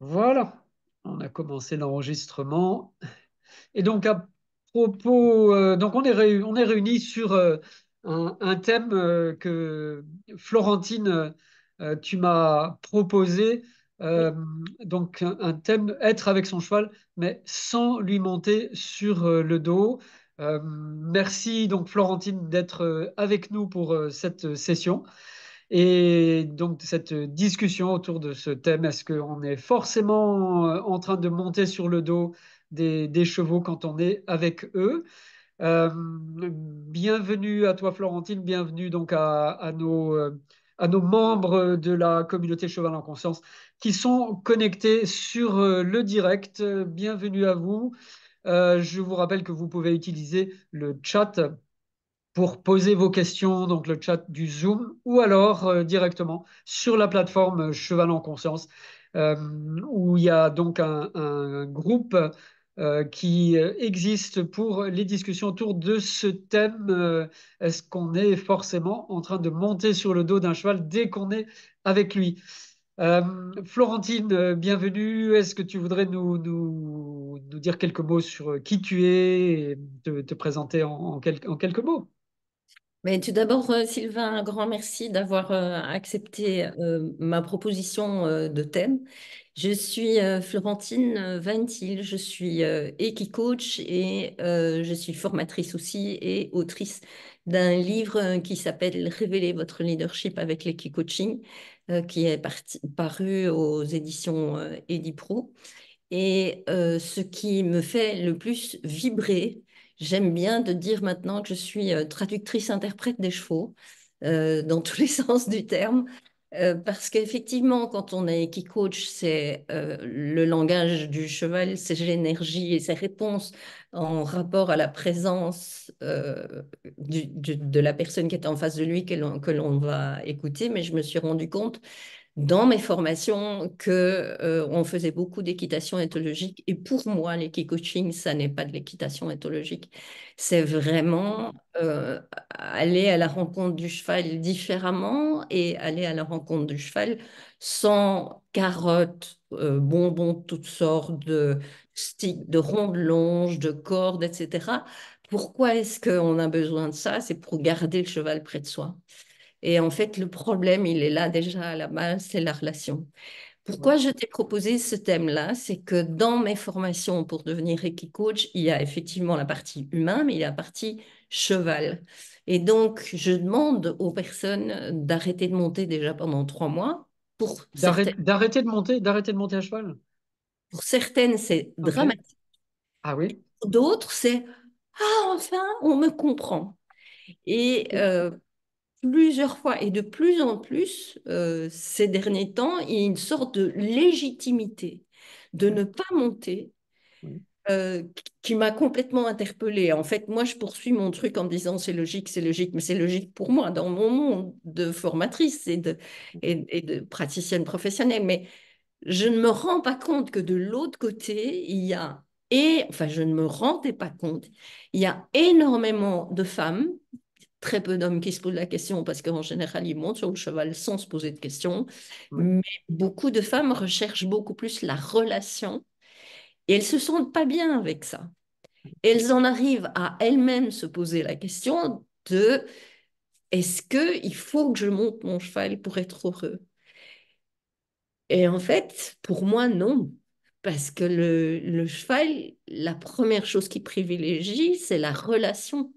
Voilà, on a commencé l'enregistrement. Et donc, à propos, euh, donc on, est réunis, sur euh, un, thème euh, que Florentine, tu m'as proposé. donc, un thème être avec son cheval, mais sans lui monter sur le dos. merci donc Florentine d'être avec nous pour cette session. Et donc cette discussion autour de ce thème, est-ce qu'on est forcément euh, en train de monter sur le dos des, chevaux quand on est avec eux euh, Bienvenue à toi Florentine, bienvenue donc euh, à, nos membres de la communauté Cheval en Conscience qui sont connectés sur le direct. Bienvenue à vous. je vous rappelle que vous pouvez utiliser le chat pour poser vos questions, donc le chat du Zoom, ou alors euh, directement sur la plateforme Cheval en Conscience, euh, où il y a donc un, groupe euh, qui existe pour les discussions autour de ce thème. Est-ce qu'on est forcément en train de monter sur le dos d'un cheval dès qu'on est avec lui Florentine, bienvenue. Est-ce que tu voudrais nous, dire quelques mots sur qui tu es et te, présenter en, en quelques mots tout d'abord, euh, Sylvain, un grand merci d'avoir euh, accepté euh, ma proposition de thème. Je suis Florentine Ventil, je suis équi-coach et je suis formatrice aussi et autrice d'un livre qui s'appelle Révéler votre leadership avec l'équi-coaching, qui est paru aux éditions Edipro. Et ce qui me fait le plus vibrer, J'aime bien de dire maintenant que je suis euh, traductrice-interprète des chevaux, euh, dans tous les sens du terme, euh, parce qu'effectivement, quand on est qui coach, c'est le langage du cheval, c'est l'énergie et ses réponses en rapport à la présence de la personne qui est en face de lui que l'on va écouter. Mais je me suis rendu compte dans mes formations que euh, on faisait beaucoup d'équitation éthologique et pour moi coaching ça n'est pas de l'équitation éthologique c'est vraiment euh, aller à la rencontre du cheval différemment et aller à la rencontre du cheval sans carottes euh, bonbons de toutes sortes de de rondes longes de cordes etc pourquoi est-ce qu'on a besoin de ça c'est pour garder le cheval près de soi et en fait, le problème, il est là déjà à la base, c'est la relation. Pourquoi je t'ai proposé ce thème-là C'est que dans mes formations pour devenir Reiki Coach, il y a effectivement la partie humain, mais il y a la partie cheval. Et donc, je demande aux personnes d'arrêter de monter déjà pendant trois mois. pour D'arrêter de monter d'arrêter de monter à cheval Pour certaines, c'est dramatique. Ah oui d'autres, c'est « Ah, enfin, on me comprend ». Et euh, plusieurs fois et de plus en plus euh, ces derniers temps, il y a une sorte de légitimité de ne pas monter euh, qui m'a complètement interpellée. En fait, moi, je poursuis mon truc en disant c'est logique, c'est logique, mais c'est logique pour moi dans mon monde de formatrice et de, et, et de praticienne professionnelle. Mais je ne me rends pas compte que de l'autre côté, il y a, et enfin, je ne me rendais pas compte, il y a énormément de femmes très peu d'hommes qui se posent la question parce qu'en général, ils montent sur le cheval sans se poser de questions. Mais beaucoup de femmes recherchent beaucoup plus la relation et elles se sentent pas bien avec ça. elles en arrivent à elles-mêmes se poser la question de est-ce que il faut que je monte mon cheval pour être heureux Et en fait, pour moi, non. Parce que le, le cheval, la première chose qu'il privilégie, c'est la relation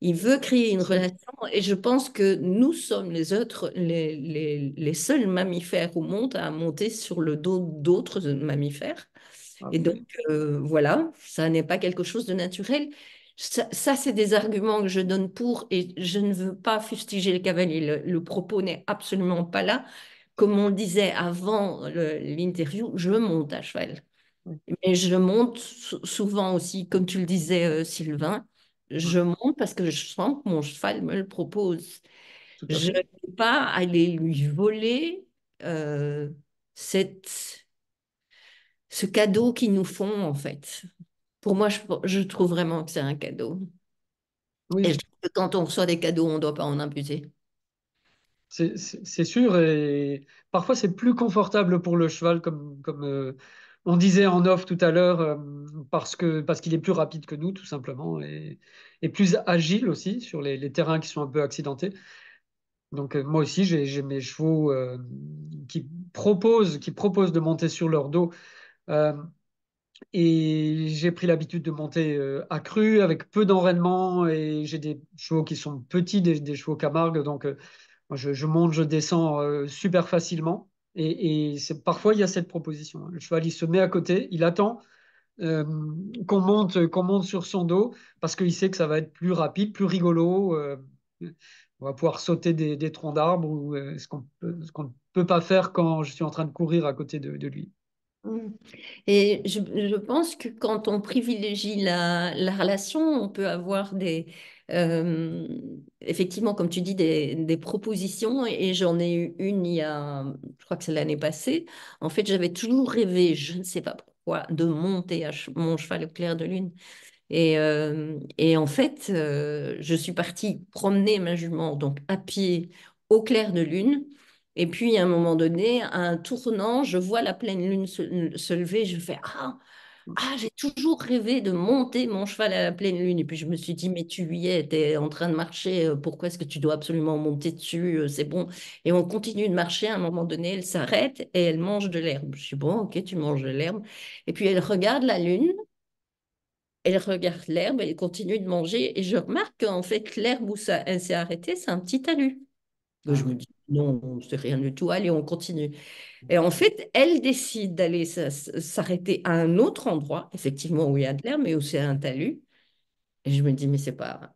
il veut créer une relation et je pense que nous sommes les autres, les, seuls mammifères au monde à monter sur le dos d'autres mammifères. Ah et donc, euh, voilà, ça n'est pas quelque chose de naturel. Ça, c'est des arguments que je donne pour et je ne veux pas fustiger le cavalier, Le, propos n'est absolument pas là. Comme on le disait avant l'interview, je monte à cheval. Mais je monte souvent aussi, comme tu le disais, euh, Sylvain, je mmh. monte parce que je sens que mon cheval me le propose. Je ne vais pas aller lui voler euh, cette, ce cadeau qu'ils nous font, en fait. Pour moi, je, trouve vraiment que c'est un cadeau. Et je trouve que quand on reçoit des cadeaux, on ne doit pas en abuser. C'est sûr, et parfois c'est plus confortable pour le cheval comme, comme, euh, on disait en off tout à l'heure, euh, parce que parce qu'il est plus rapide que nous, tout simplement, et, plus agile aussi sur les, terrains qui sont un peu accidentés. Donc euh, moi aussi, j'ai mes chevaux euh, qui, proposent, qui proposent de monter sur leur dos. et j'ai pris l'habitude de monter à cru avec peu d'enraînement et j'ai des chevaux qui sont petits, des, chevaux Camargue, donc je, monte, je descends super facilement. Et, parfois, il y a cette proposition. Hein. Le cheval, il se met à côté, il attend euh, qu'on monte, qu'on monte sur son dos parce qu'il sait que ça va être plus rapide, plus rigolo. Euh, on va pouvoir sauter des, troncs d'arbres ou euh, ce qu'on ne peut pas faire quand je suis en train de courir à côté de, lui. Mmh. Et je, pense que quand on privilégie la relation, on peut avoir des, effectivement, comme tu dis, des, propositions, et, j'en ai eu une il y a, je crois que c'est l'année passée. En fait, j'avais toujours rêvé, je ne sais pas pourquoi, de monter à mon cheval au clair de lune. Et, en fait, je suis partie promener ma jument, donc à pied, au clair de lune. Et puis, à un moment donné, à un tournant, je vois la pleine lune se, se lever, je fais Ah ah, j'ai toujours rêvé de monter mon cheval à la pleine lune. Et puis je me suis dit, mais tu y es, tu es en train de marcher, euh, pourquoi est-ce que tu dois absolument monter dessus euh, C'est bon. Et on continue de marcher. À un moment donné, elle s'arrête et elle mange de l'herbe. Je suis bon, ok, tu manges de l'herbe. Et puis elle regarde la lune. Elle regarde l'herbe, elle continue de manger. Et je remarque qu'en fait, l'herbe où ça, elle s'est arrêtée, c'est un petit talus que je me dis, non, c'est rien du tout, allez, on continue. Et en fait, elle décide d'aller s'arrêter à un autre endroit, effectivement, où il y a de l'air, mais où c'est un talus. Et je me dis, mais c'est pas.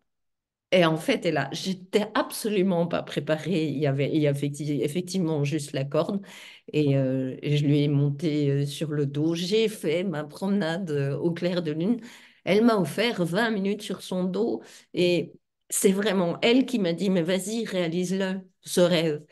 Et en fait, et là, j'étais absolument pas préparée. Il y avait, il y effectivement juste la corde. Et, euh, et je lui ai monté euh, sur le dos. J'ai fait ma promenade euh, au clair de lune. Elle m'a offert 20 minutes sur son dos. Et c'est vraiment elle qui m'a dit, mais vas-y, réalise-le, ce rêve.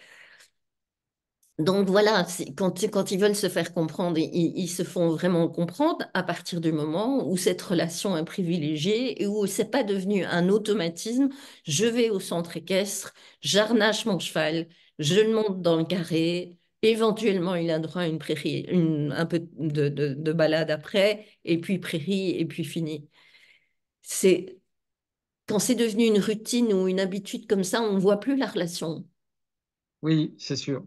Donc voilà, quand, quand, ils veulent se faire comprendre, ils, se font vraiment comprendre à partir du moment où cette relation est privilégiée et où c'est pas devenu un automatisme. Je vais au centre équestre, j'arnache mon cheval, je le monte dans le carré. Éventuellement, il a droit à une prairie, un peu de, de balade après, et puis prairie, et puis fini. C'est quand c'est devenu une routine ou une habitude comme ça, on ne voit plus la relation. Oui, c'est sûr.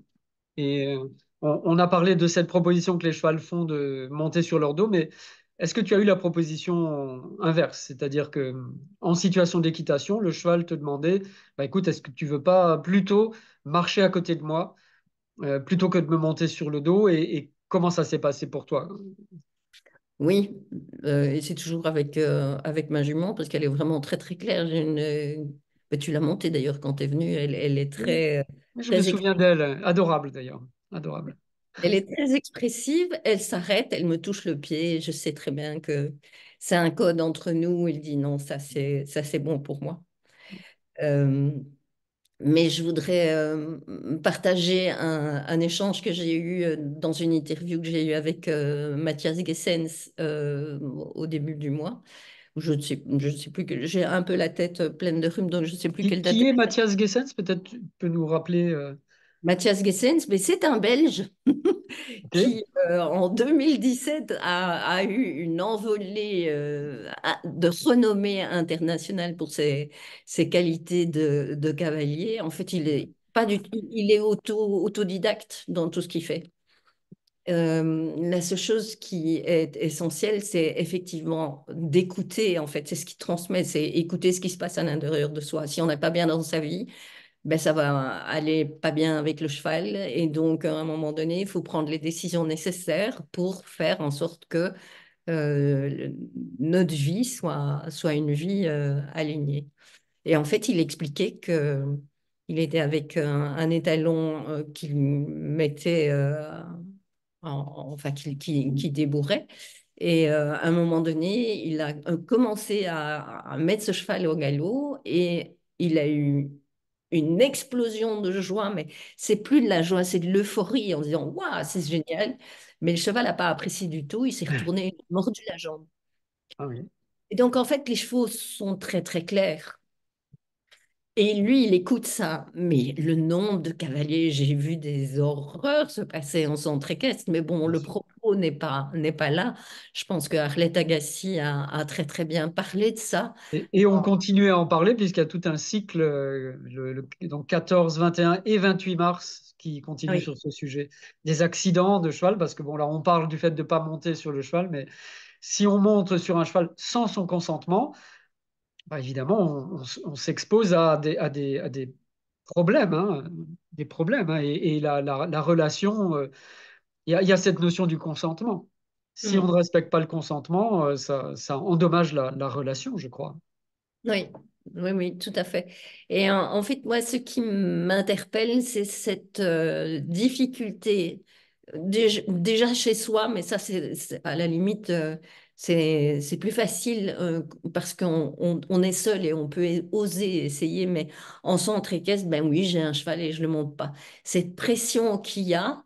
Et euh, on, a parlé de cette proposition que les chevals font de monter sur leur dos, mais est-ce que tu as eu la proposition inverse C'est-à-dire que euh, en situation d'équitation, le cheval te demandait bah, écoute, est-ce que tu veux pas plutôt marcher à côté de moi euh, plutôt que de me monter sur le dos et, et comment ça s'est passé pour toi oui, euh, et c'est toujours avec, euh, avec ma jument, parce qu'elle est vraiment très, très claire. Euh, bah, tu l'as montée d'ailleurs quand tu es venue. Elle, est très. Je me souviens d'elle. Adorable d'ailleurs. Adorable. Elle est très expressive. Elle s'arrête. Elle me touche le pied. Je sais très bien que c'est un code entre nous. Il dit non, ça c'est bon pour moi mais je voudrais euh, partager un, échange que j'ai eu euh, dans une interview que j'ai eue avec euh, Mathias Gessens au début du mois. Je ne sais, je sais plus, que j'ai un peu la tête pleine de rhume, donc je ne sais plus quel quelle date. Qui est Mathias Gessens Peut-être tu peux nous rappeler Mathias Gessens, mais c'est un Belge qui, euh, en 2017, a, eu une envolée euh, de renommée internationale pour ses, ses qualités de, cavalier. En fait, il est, pas du, il est autodidacte dans tout ce qu'il fait. Euh, la seule chose qui est essentielle, c'est effectivement d'écouter, en fait, c'est ce qui transmet, c'est écouter ce qui se passe à l'intérieur de soi. Si on n'est pas bien dans sa vie, ben, ça va aller pas bien avec le cheval. Et donc, à un moment donné, il faut prendre les décisions nécessaires pour faire en sorte que euh, notre vie soit, soit une vie euh, alignée. Et en fait, il expliquait que il était avec un, étalon euh, qu'il mettait, enfin, qui, qui, débourrait. Et à un moment donné, il a commencé à, à, mettre ce cheval au galop et il a eu une explosion de joie, mais c'est plus de la joie, c'est de l'euphorie en disant Waouh, c'est génial. Mais le cheval n'a pas apprécié du tout, il s'est ah. retourné, mordu la jambe. Ah Et donc, en fait, les chevaux sont très, très clairs. Et lui, il écoute ça. Mais le nombre de cavaliers, j'ai vu des horreurs se passer en centre équestre. Mais bon, le propos n'est pas, n'est pas là. Je pense que Arlette Agassi a, très, très bien parlé de ça. Et, on ah. continue à en parler, puisqu'il y a tout un cycle, euh, le, donc 14, 21 et 28 mars, qui continue sur ce sujet. Des accidents de cheval, parce que bon, là, on parle du fait de ne pas monter sur le cheval, mais si on monte sur un cheval sans son consentement, bah, évidemment, on, s'expose à des, des, problèmes, hein, des problèmes. Hein, et, la, relation, euh, il y, a cette notion du consentement. Si mmh. on ne respecte pas le consentement, euh, ça, endommage la, relation, je crois. Oui, oui, oui, tout à fait. Et en, fait, moi, ce qui m'interpelle, c'est cette euh, difficulté déjà chez soi, mais ça, c'est à la limite, euh, c'est plus facile euh, parce qu'on on, est seul et on peut oser essayer, mais en centre équestre, ben oui, j'ai un cheval et je ne le monte pas. Cette pression qu'il y a,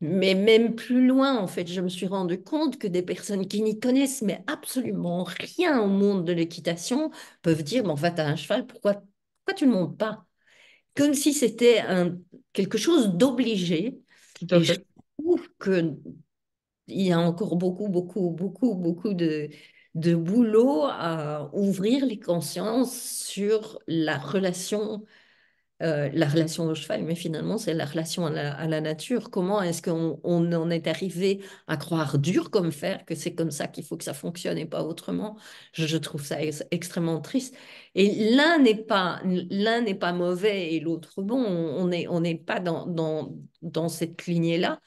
mais même plus loin, en fait, je me suis rendu compte que des personnes qui n'y connaissent mais absolument rien au monde de l'équitation peuvent dire, mais en fait, as un cheval, pourquoi, pourquoi tu ne montes pas Comme si c'était quelque chose d'obligé qu'il il y a encore beaucoup, beaucoup, beaucoup, beaucoup de, de boulot à ouvrir les consciences sur la relation, euh, la relation au cheval, mais finalement, c'est la relation à la, à la nature. Comment est-ce qu'on on en est arrivé à croire dur comme fer que c'est comme ça qu'il faut que ça fonctionne et pas autrement je, trouve ça extrêmement triste. Et l'un n'est pas, l'un n'est pas mauvais et l'autre bon. On n'est on n'est pas dans, dans, dans cette lignée-là.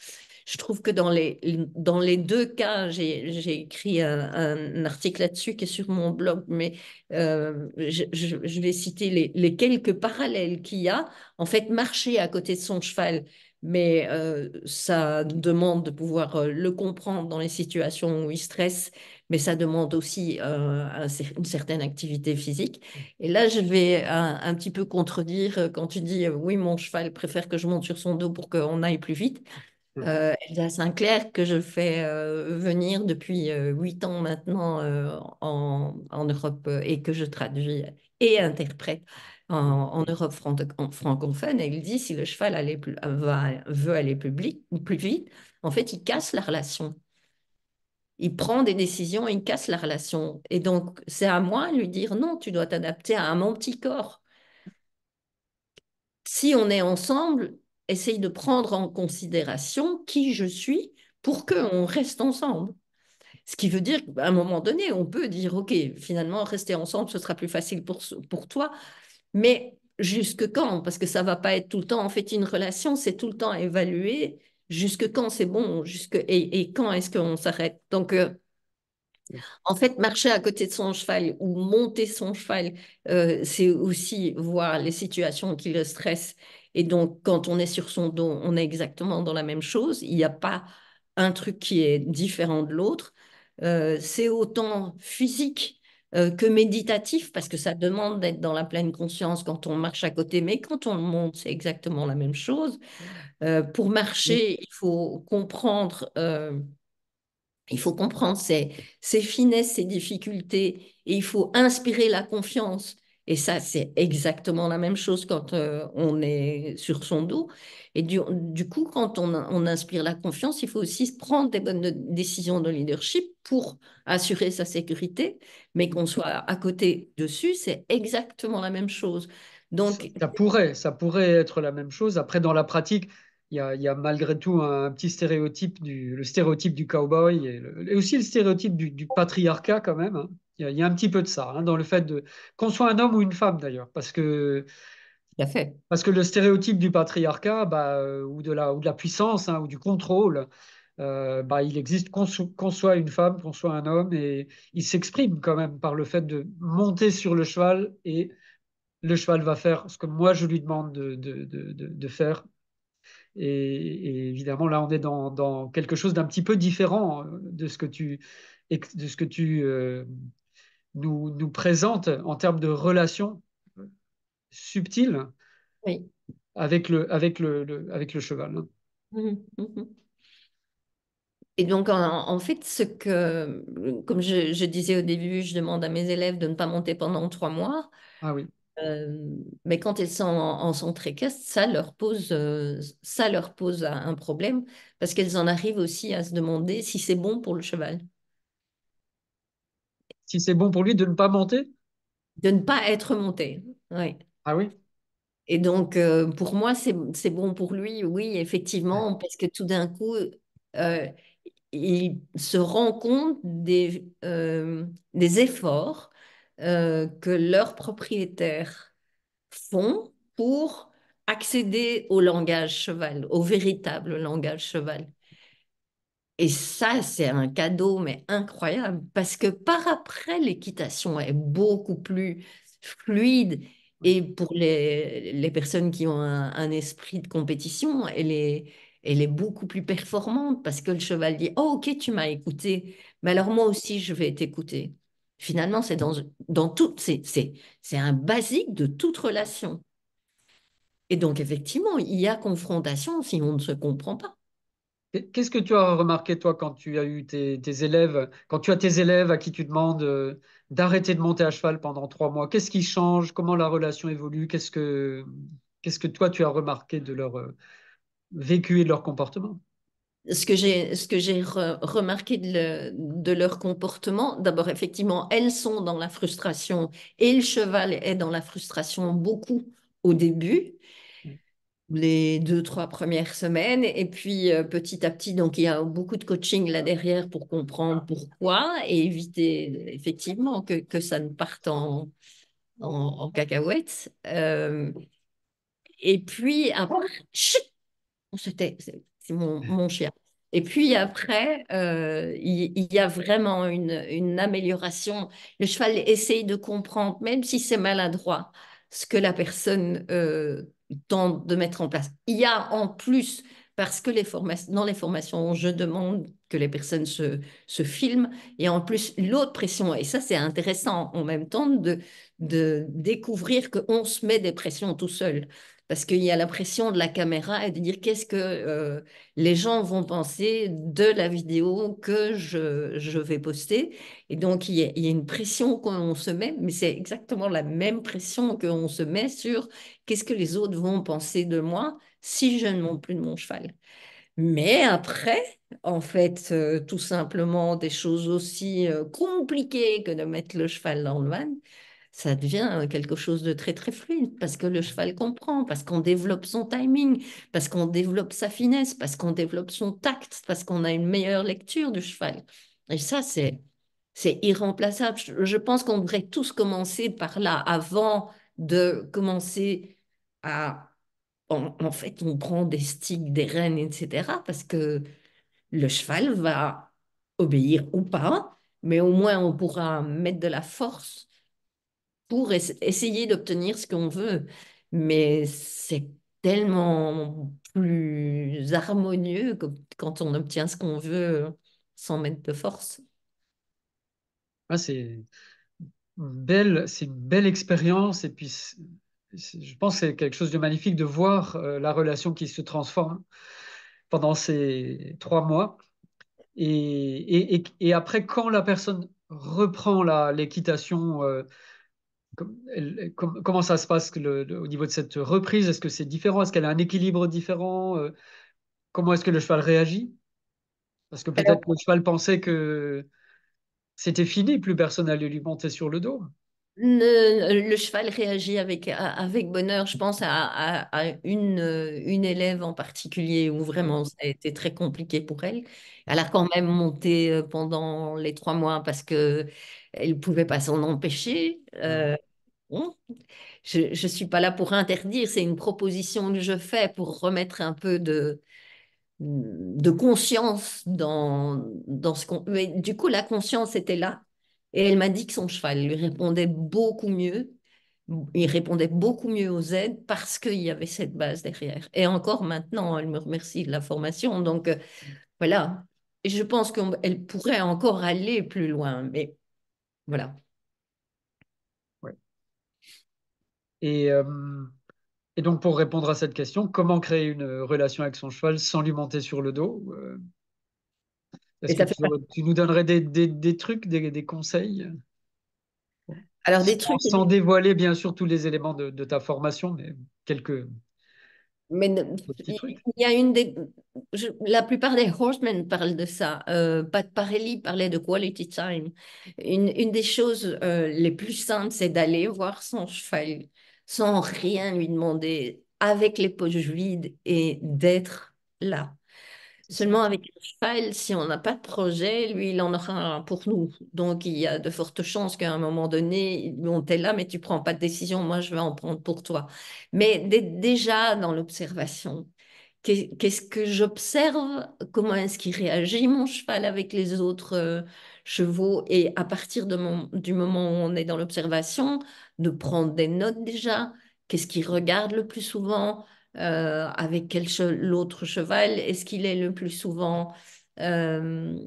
Je trouve que dans les, dans les deux cas, j'ai écrit un, article là-dessus qui est sur mon blog, mais euh, je, vais citer les, les quelques parallèles qu'il y a. En fait, marcher à côté de son cheval, mais euh, ça demande de pouvoir euh, le comprendre dans les situations où il stresse, mais ça demande aussi une certaine activité physique. Et là, je vais un, petit peu contredire quand tu dis oui, mon cheval préfère que je monte sur son dos pour qu'on aille plus vite. Mmh. Euh, Elsa Sinclair, que je fais euh, venir depuis euh, huit ans maintenant euh, en, en, Europe et que je traduis et interprète en, Europe francophone. Et francophone, elle dit si le cheval veut aller public, plus vite, en fait, il casse la relation. Il prend des décisions, il casse la relation. Et donc, c'est à moi de lui dire non, tu dois t'adapter à mon petit corps. Si on est ensemble, essaye de prendre en considération qui je suis pour qu'on reste ensemble. Ce qui veut dire qu'à un moment donné, on peut dire, OK, finalement, rester ensemble, ce sera plus facile pour, pour toi. Mais jusque quand Parce que ça va pas être tout le temps. En fait, une relation, c'est tout le temps évaluer jusque quand c'est bon jusque, et, quand est-ce qu'on s'arrête. Donc, euh, en fait, marcher à côté de son cheval ou monter son cheval, euh, c'est aussi voir les situations qui le stressent et donc, quand on est sur son dos, on est exactement dans la même chose. Il n'y a pas un truc qui est différent de l'autre. Euh, c'est autant physique euh, que méditatif, parce que ça demande d'être dans la pleine conscience quand on marche à côté, mais quand on monte, c'est exactement la même chose. Euh, pour marcher, il faut comprendre, il faut comprendre ses, ses finesses, ses difficultés, et il faut inspirer la confiance et ça, c'est exactement la même chose quand euh, on est sur son dos. Et du, coup, quand on, inspire la confiance, il faut aussi prendre des bonnes décisions de leadership pour assurer sa sécurité, mais qu'on soit à côté dessus, c'est exactement la même chose. Donc, ça pourrait, ça pourrait être la même chose. Après, dans la pratique, il y, a, malgré tout un petit stéréotype, du, le stéréotype du cowboy et, et aussi le stéréotype du, patriarcat quand même. Hein. Il, y a, un petit peu de ça hein, dans le fait de qu'on soit un homme ou une femme d'ailleurs, parce que fait. parce que le stéréotype du patriarcat bah, euh, ou de la ou de la puissance hein, ou du contrôle, euh, bah, il existe qu'on soit une femme, qu'on soit un homme et il s'exprime quand même par le fait de monter sur le cheval et le cheval va faire ce que moi je lui demande de, de, de, de faire et, évidemment, là, on est dans, dans quelque chose d'un petit peu différent euh, de ce que tu, de ce que tu euh, nous, nous, présentes en termes de relations subtiles avec, le, avec, le, avec le cheval. Hein. Mmh mmh et donc, en, fait, ce que, comme je, je, disais au début, je demande à mes élèves de ne pas monter pendant trois mois. Ah oui. Euh, mais quand elles sont en, en centre ça leur pose, euh, ça leur pose un problème parce qu'elles en arrivent aussi à se demander si c'est bon pour le cheval. Si c'est bon pour lui de ne pas monter De ne pas être monté, oui. Ah oui Et donc, euh, pour moi, c'est bon pour lui, oui, effectivement, parce que tout d'un coup, il se rend compte des, des efforts euh, que leurs propriétaires font pour accéder au langage cheval, au véritable langage cheval. Et ça, c'est un cadeau, mais incroyable, parce que par après, l'équitation est beaucoup plus fluide. Et pour les, personnes qui ont un, esprit de compétition, elle est, elle est beaucoup plus performante parce que le cheval dit Oh, ok, tu m'as écouté, mais alors moi aussi, je vais t'écouter. Finalement, c'est dans, dans c'est, un basique de toute relation. Et donc, effectivement, il y a confrontation si on ne se comprend pas. Qu'est-ce que tu as remarqué, toi, quand tu as eu tes, élèves, quand tu as tes élèves à qui tu demandes euh, d'arrêter de monter à cheval pendant trois mois Qu'est-ce qui change Comment la relation évolue qu'est-ce que, toi, tu as remarqué de leur euh, vécu et de leur comportement ce que j'ai ce que j'ai remarqué de, de, leur comportement, d'abord effectivement, elles sont dans la frustration et le cheval est dans la frustration beaucoup au début, mm. les deux trois premières semaines, et puis euh, petit à petit, donc il y a beaucoup de coaching là derrière pour comprendre pourquoi et éviter effectivement que, que ça ne parte en, en, cacahuète. Euh, et puis après, on se tait mon, mm. mon, Et puis après, euh, il, y, a vraiment une, amélioration. Le cheval essaye de comprendre, même si c'est maladroit, ce que la personne euh, tente de mettre en place. Il y a en plus, parce que les dans les formations, je demande que les personnes se, filment, et en plus, l'autre pression, et ça c'est intéressant en même temps, de, de découvrir qu'on se met des pressions tout seul parce qu'il y a la pression de la caméra et de dire qu'est-ce que euh, les gens vont penser de la vidéo que je, je vais poster. Et donc, il y a, une pression qu'on se met, mais c'est exactement la même pression qu'on se met sur qu'est-ce que les autres vont penser de moi si je ne monte plus de mon cheval. Mais après, en fait, euh, tout simplement des choses aussi euh, compliquées que de mettre le cheval dans le van, ça devient euh, quelque chose de très très fluide parce que le cheval comprend, parce qu'on développe son timing, parce qu'on développe sa finesse, parce qu'on développe son tact, parce qu'on a une meilleure lecture du cheval. Et ça, c'est c'est irremplaçable. Je, pense qu'on devrait tous commencer par là avant de commencer à en, en fait on prend des sticks, des rênes, etc. parce que le cheval va obéir ou pas, mais au moins on pourra mettre de la force pour essayer d'obtenir ce qu'on veut. Mais c'est tellement plus harmonieux quand on obtient ce qu'on veut sans mettre de force. Ah, c'est belle, c'est une belle expérience et puis je pense que c'est quelque chose de magnifique de voir euh, la relation qui se transforme pendant ces trois mois. Et, et, après, quand la personne reprend l'équitation, euh, comment ça se passe au niveau de cette reprise Est-ce que c'est différent Est-ce qu'elle a un équilibre différent euh, Comment est-ce que le cheval réagit Parce que peut-être le cheval pensait que c'était fini, plus personne n'allait lui monter sur le dos. Le, cheval réagit avec, avec bonheur. Je pense à, une, une élève en particulier où vraiment ça a été très compliqué pour elle. Elle a quand même monté euh, pendant les trois mois parce que ne pouvait pas s'en empêcher. Euh, mmh. Hein? Je ne suis pas là pour interdire, c'est une proposition que je fais pour remettre un peu de, conscience dans, dans ce qu'on... Mais du coup, la conscience était là. Et elle m'a dit que son cheval lui répondait beaucoup mieux. Il répondait beaucoup mieux aux aides parce qu'il y avait cette base derrière. Et encore maintenant, elle me remercie de la formation. Donc, euh, voilà. je pense qu'elle pourrait encore aller plus loin. Mais voilà. Euh, et, donc, pour répondre à cette question, comment créer une relation avec son cheval sans lui monter sur le dos euh? Est-ce que tu, nous donnerais des, trucs, des, conseils alors, des trucs. Sans, dévoiler, bien sûr, tous les éléments de, ta formation, mais quelques. Mais il y a une des. la plupart des horsemen parlent de ça. Euh, Pat Parelli parlait de quality time. Une, des choses les plus simples, c'est d'aller voir son cheval sans rien lui demander, avec les poches vides et d'être là. Seulement avec Raphaël, si on n'a pas de projet, lui, il en aura un pour nous. Donc, il y a de fortes chances qu'à un moment donné, on t'est là, mais tu prends pas de décision, moi, je vais en prendre pour toi. Mais déjà dans l'observation, qu'est-ce que j'observe, comment est-ce qu'il réagit mon cheval avec les autres euh, chevaux, et à partir du moment où on est dans l'observation, de prendre des notes déjà, qu'est-ce qu'il regarde le plus souvent, euh, avec quel l'autre cheval, est-ce qu'il est le plus souvent, euh,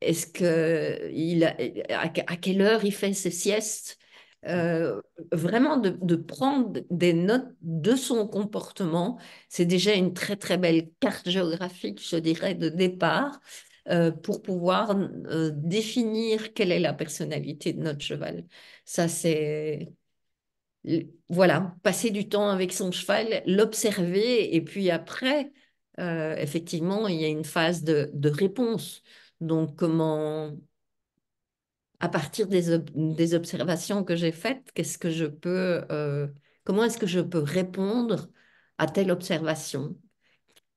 est-ce que il à, quelle heure il fait ses siestes, euh, vraiment de, prendre des notes de son comportement, c'est déjà une très très belle carte géographique, je dirais, de départ euh, pour pouvoir euh, définir quelle est la personnalité de notre cheval. Ça, c'est voilà, passer du temps avec son cheval, l'observer, et puis après, effectivement, il y a une phase de, de réponse. Donc, comment à partir des, observations que j'ai faites, euh, comment est-ce que je peux répondre à telle observation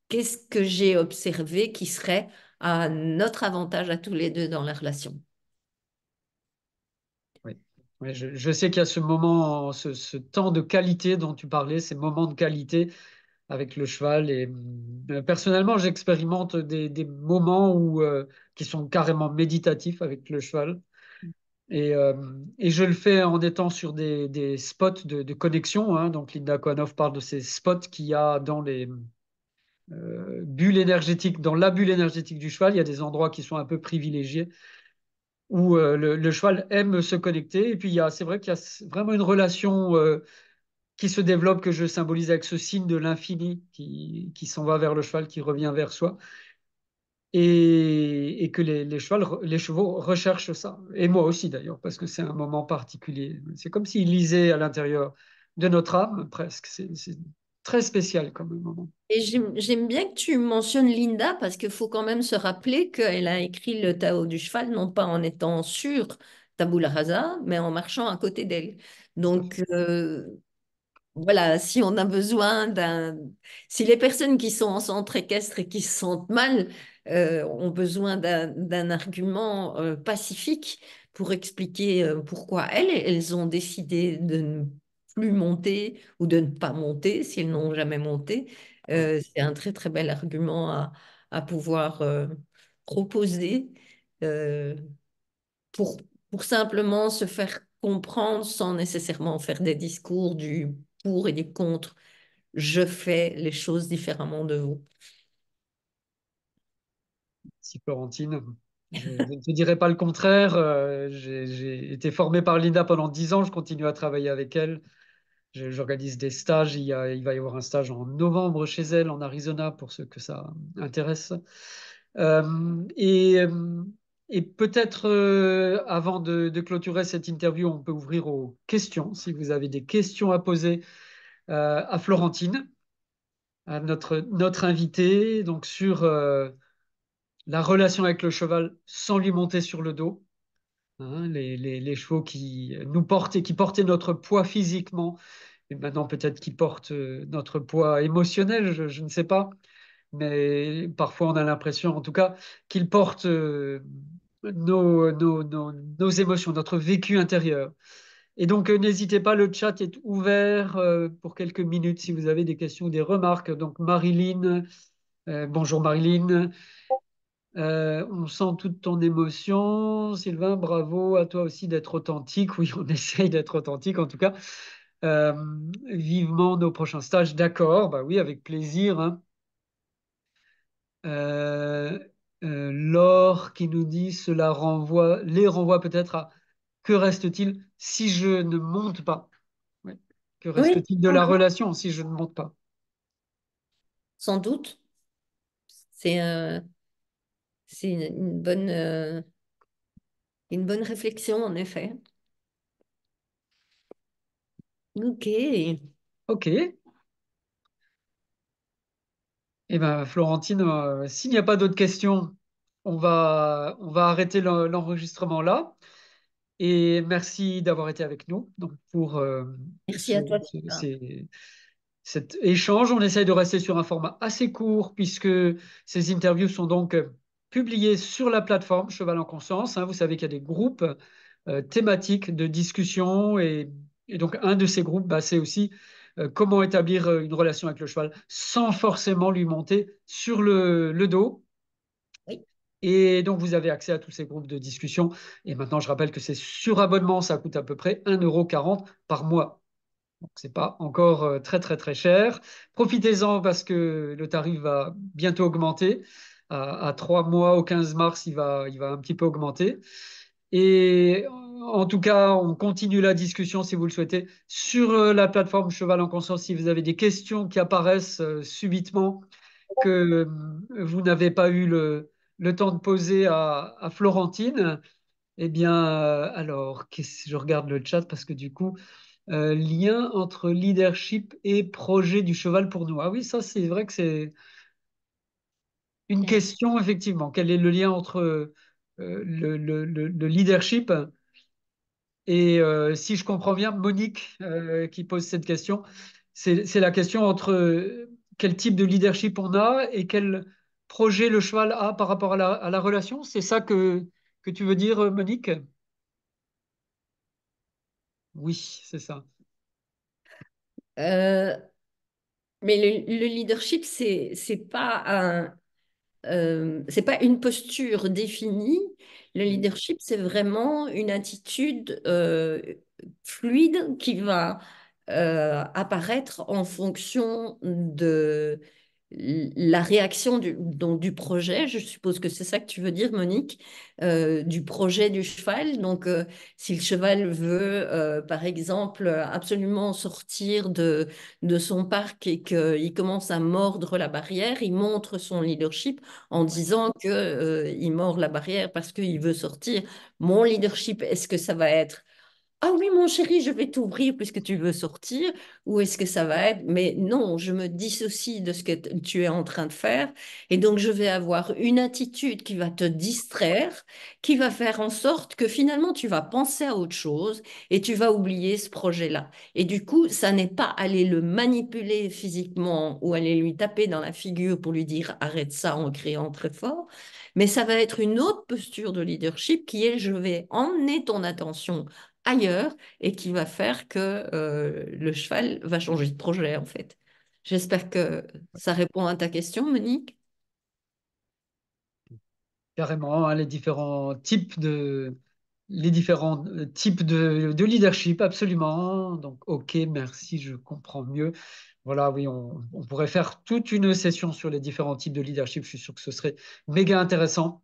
Qu'est-ce que j'ai observé qui serait à notre avantage à tous les deux dans la relation Oui, je, sais qu'il y a ce moment, ce, temps de qualité dont tu parlais, ces moments de qualité avec le cheval. Et mm, euh, personnellement, j'expérimente des, moments où, euh, qui sont carrément méditatifs avec le cheval. Euh, et, je le fais en étant sur des, spots de, connexion. Hein. Donc Linda Kohanov parle de ces spots qu'il y a dans les euh, bulles énergétiques, dans la bulle énergétique du cheval. Il y a des endroits qui sont un peu privilégiés où euh, le, cheval aime se connecter. Et puis c'est vrai qu'il y a vraiment une relation qui se développe que je symbolise avec ce signe de l'infini qui s'en va vers le cheval, qui revient vers soi et, que les, chevaux, recherchent ça. Et moi aussi d'ailleurs, parce que c'est un moment particulier. C'est comme s'ils lisaient à l'intérieur de notre âme, presque. C'est très spécial comme moment. Et j'aime bien que tu mentionnes Linda, parce qu'il faut quand même se rappeler qu'elle a écrit le Tao du cheval, non pas en étant sur tabula rasa, mais en marchant à côté d'elle. Donc, euh, voilà, si on a besoin d'un... Si les personnes qui sont en centre équestre et qui se sentent mal euh, ont besoin d'un argument euh, pacifique pour expliquer euh, pourquoi elles, elles ont décidé de ne plus monter ou de ne pas monter, si elles n'ont jamais monté, c'est un très très bel argument à, à pouvoir proposer pour, pour simplement se faire comprendre sans nécessairement faire des discours du pour et des contre. Je fais les choses différemment de vous. Si, Florentine. Je ne te dirai pas le contraire. Euh, j'ai été formée par Linda pendant dix ans. Je continue à travailler avec elle. J'organise des stages. Il, il, va y avoir un stage en novembre chez elle, en Arizona, pour ceux que ça intéresse. Euh, et euh, et peut-être euh, avant de, clôturer cette interview, on peut ouvrir aux questions, si vous avez des questions à poser euh, à Florentine, à notre, notre invitée, donc sur euh, la relation avec le cheval sans lui monter sur le dos. Hein, les, chevaux qui nous portaient qui portaient notre poids physiquement, et maintenant peut-être qui portent notre poids émotionnel, je, ne sais pas. Mais parfois on a l'impression, en tout cas, qu'ils portent nos, nos, émotions, notre vécu intérieur. Et donc, euh, n'hésitez pas, le chat est ouvert euh, pour quelques minutes si vous avez des questions ou des remarques. Donc, Marilyn, euh, bonjour Marilyn. on sent toute ton émotion. Sylvain, bravo à toi aussi d'être authentique. Oui, on essaye d'être authentique en tout cas. vivement nos prochains stages. D'accord, bah oui, avec plaisir. Hein. Euh, l'or qui nous dit cela renvoie, les renvoie peut-être à que reste-t-il si je ne monte pas Que reste-t-il de la relation si je ne monte pas Sans doute. C'est euh, une, bonne, euh, une bonne réflexion, en effet. Ok. Ok. Eh bien, Florentine, euh, s'il n'y a pas d'autres questions, on va, on va arrêter l'enregistrement là. Et merci d'avoir été avec nous donc, pour euh, Merci à toi. cet échange. On essaye de rester sur un format assez court puisque ces interviews sont donc euh, publiées sur la plateforme Cheval en Conscience. Hein. Vous savez qu'il y a des groupes thématiques de discussion et, et donc un de ces groupes, bah, c'est aussi euh, comment établir euh, une relation avec le cheval sans forcément lui monter sur le, dos. Et donc, vous avez accès à tous ces groupes de discussion. Et maintenant, je rappelle que c'est sur abonnement, ça coûte à peu près 1,40€ par mois. Donc, ce n'est pas encore euh, très, très, très cher. Profitez-en parce que le tarif va bientôt augmenter. À, trois mois, au 15 mars, il va, il va un petit peu augmenter. Et en tout cas, on continue la discussion si vous le souhaitez sur euh, la plateforme Cheval en conscience. Si vous avez des questions qui apparaissent euh, subitement que euh, vous n'avez pas eu le, temps de poser à, Florentine, eh bien, alors, je regarde le chat parce que du coup, lien entre leadership et projet du cheval pour nous. Ah oui, ça, c'est vrai que c'est une question, effectivement. Quel est le lien entre le, leadership et euh, si je comprends bien, Monique euh, qui pose cette question, c'est la question entre euh, quel type de leadership on a et quel projet le cheval a par rapport à la, relation. C'est ça que, que tu veux dire, Monique Oui, c'est ça. mais le, leadership, leadership, c'est pas un, euh, c'est pas une posture définie. Le mm. leadership, c'est vraiment une attitude euh, fluide qui va euh, apparaître en fonction de, la réaction du, du projet, je suppose que c'est ça que tu veux dire, Monique, euh, du projet du cheval. Donc, euh, si le cheval veut, euh, par exemple, absolument sortir de, de son parc et qu'il commence à mordre la barrière, il montre son leadership en disant qu'il il mord la barrière parce qu'il veut sortir. Mon leadership, est-ce que ça va être ah oui, mon chéri, je vais t'ouvrir puisque tu veux sortir, ou est-ce que ça va être, mais non, je me dissocie de ce que tu es en train de faire, et donc je vais avoir une attitude qui va te distraire, qui va faire en sorte que finalement tu vas penser à autre chose et tu vas oublier ce projet-là. Et du coup, ça n'est pas aller le manipuler physiquement ou aller lui taper dans la figure pour lui dire arrête ça en criant très fort, mais ça va être une autre posture de leadership qui est je vais emmener ton attention ailleurs et qui va faire que euh, le cheval va changer de projet en fait. J'espère que ça répond à ta question, Monique. Carrément, hein, les différents types de les différents euh, types de, leadership, absolument. Donc, ok, merci, je comprends mieux. Voilà, oui, on, on, pourrait faire toute une session sur les différents types de leadership. Je suis sûr que ce serait méga intéressant.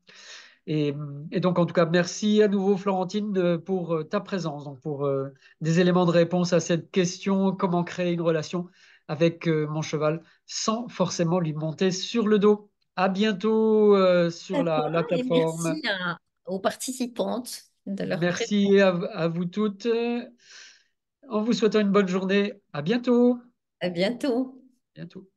Et, donc, en tout cas, merci à nouveau, Florentine, pour euh, ta présence, donc pour euh, des éléments de réponse à cette question comment créer une relation avec euh, mon cheval sans forcément lui monter sur le dos. À bientôt sur la, plateforme. merci aux participantes Merci à, vous toutes. En vous souhaitant une bonne journée. À bientôt. À bientôt. Bientôt.